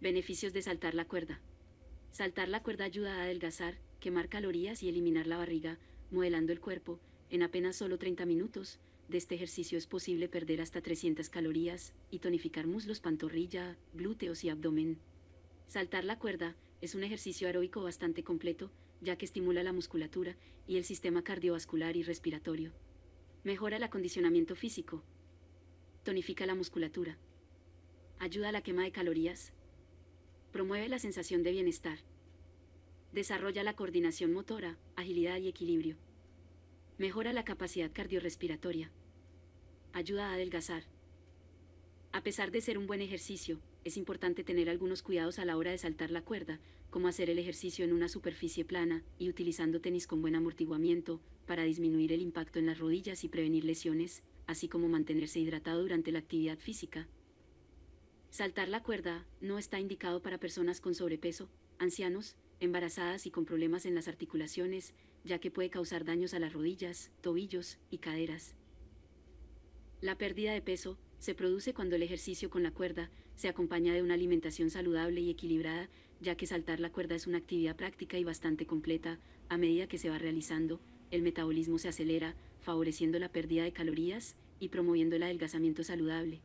Beneficios de saltar la cuerda. Saltar la cuerda ayuda a adelgazar, quemar calorías y eliminar la barriga, modelando el cuerpo. En apenas solo 30 minutos de este ejercicio es posible perder hasta 300 calorías y tonificar muslos, pantorrilla, glúteos y abdomen. Saltar la cuerda es un ejercicio aeróbico bastante completo, ya que estimula la musculatura y el sistema cardiovascular y respiratorio. Mejora el acondicionamiento físico. Tonifica la musculatura. Ayuda a la quema de calorías, promueve la sensación de bienestar. Desarrolla la coordinación motora, agilidad y equilibrio. Mejora la capacidad cardiorrespiratoria. Ayuda a adelgazar. A pesar de ser un buen ejercicio, es importante tener algunos cuidados a la hora de saltar la cuerda, como hacer el ejercicio en una superficie plana y utilizando tenis con buen amortiguamiento para disminuir el impacto en las rodillas y prevenir lesiones, así como mantenerse hidratado durante la actividad física, Saltar la cuerda no está indicado para personas con sobrepeso, ancianos, embarazadas y con problemas en las articulaciones, ya que puede causar daños a las rodillas, tobillos y caderas. La pérdida de peso se produce cuando el ejercicio con la cuerda se acompaña de una alimentación saludable y equilibrada, ya que saltar la cuerda es una actividad práctica y bastante completa, a medida que se va realizando, el metabolismo se acelera, favoreciendo la pérdida de calorías y promoviendo el adelgazamiento saludable.